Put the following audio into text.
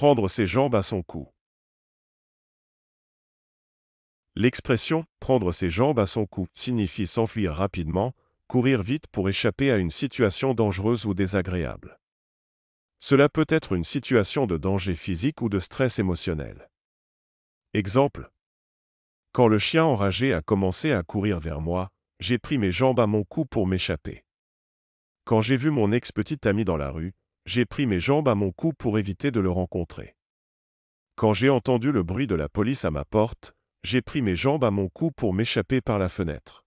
prendre ses jambes à son cou. L'expression prendre ses jambes à son cou signifie s'enfuir rapidement, courir vite pour échapper à une situation dangereuse ou désagréable. Cela peut être une situation de danger physique ou de stress émotionnel. Exemple. Quand le chien enragé a commencé à courir vers moi, j'ai pris mes jambes à mon cou pour m'échapper. Quand j'ai vu mon ex-petite amie dans la rue, j'ai pris mes jambes à mon cou pour éviter de le rencontrer. Quand j'ai entendu le bruit de la police à ma porte, j'ai pris mes jambes à mon cou pour m'échapper par la fenêtre.